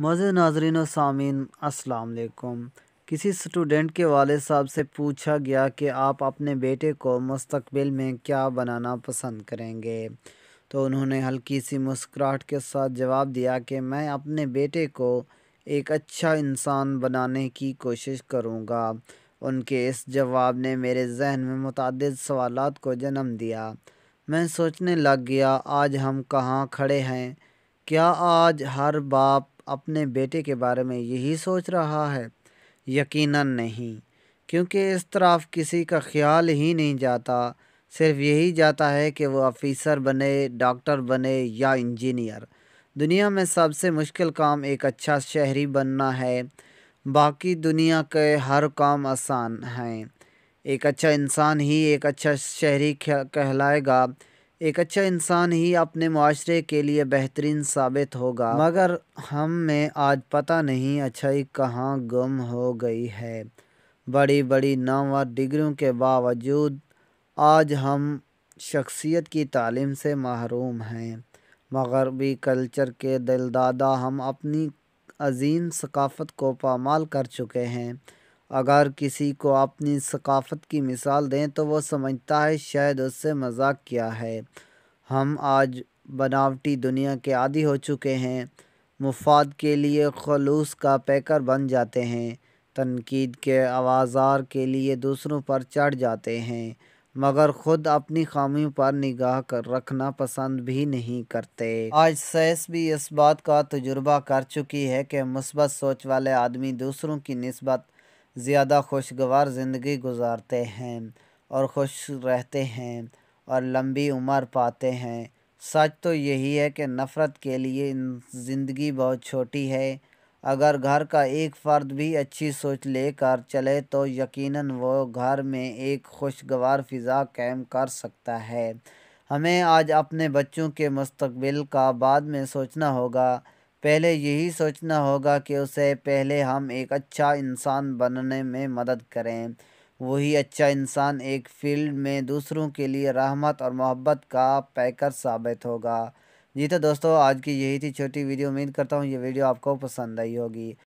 मज़े नाजरीन सामीन असलकुम किसी स्टूडेंट के वाले साहब से पूछा गया कि आप अपने बेटे को मुस्तबिल में क्या बनाना पसंद करेंगे तो उन्होंने हल्की सी मुस्कुराहट के साथ जवाब दिया कि मैं अपने बेटे को एक अच्छा इंसान बनाने की कोशिश करूँगा उनके इस जवाब ने मेरे जहन में मुतद सवाल को जन्म दिया मैं सोचने लग गया आज हम कहाँ खड़े हैं क्या आज हर बाप अपने बेटे के बारे में यही सोच रहा है यकीनन नहीं क्योंकि इस तरफ किसी का ख्याल ही नहीं जाता सिर्फ यही जाता है कि वो ऑफिसर बने डॉक्टर बने या इंजीनियर दुनिया में सबसे मुश्किल काम एक अच्छा शहरी बनना है बाकी दुनिया के हर काम आसान हैं एक अच्छा इंसान ही एक अच्छा शहरी कहलाएगा एक अच्छा इंसान ही अपने माशरे के लिए बेहतरीन साबित होगा मगर हम में आज पता नहीं अच्छाई कहाँ गुम हो गई है बड़ी बड़ी नामवर डिग्रियों के बावजूद आज हम शख्सियत की तालीम से महरूम हैं मगरबी कल्चर के दिलदादा हम अपनी अजीम सकाफ़त को पामाल कर चुके हैं अगर किसी को अपनी सकाफ़त की मिसाल दें तो वो समझता है शायद उससे मजाक किया है हम आज बनावटी दुनिया के आदि हो चुके हैं मुफाद के लिए खलूस का पैकर बन जाते हैं तनकीद के आवाज़ार के लिए दूसरों पर चढ़ जाते हैं मगर ख़ुद अपनी खामियों पर निगाह कर रखना पसंद भी नहीं करते आज सैस भी इस बात का तजुर्बा कर चुकी है कि मुस्बत सोच वाले आदमी दूसरों की नस्बत ज़्यादा खुशगवार ज़िंदगी गुजारते हैं और खुश रहते हैं और लंबी उम्र पाते हैं सच तो यही है कि नफ़रत के लिए ज़िंदगी बहुत छोटी है अगर घर का एक फ़र्द भी अच्छी सोच लेकर चले तो यकीनन वो घर में एक खुशगवार फ़िज़ा कायम कर सकता है हमें आज अपने बच्चों के मुस्तबिल का बाद में सोचना होगा पहले यही सोचना होगा कि उसे पहले हम एक अच्छा इंसान बनने में मदद करें वही अच्छा इंसान एक फील्ड में दूसरों के लिए रहमत और मोहब्बत का पैकर साबित होगा जी तो दोस्तों आज की यही थी छोटी वीडियो उम्मीद करता हूँ ये वीडियो आपको पसंद आई होगी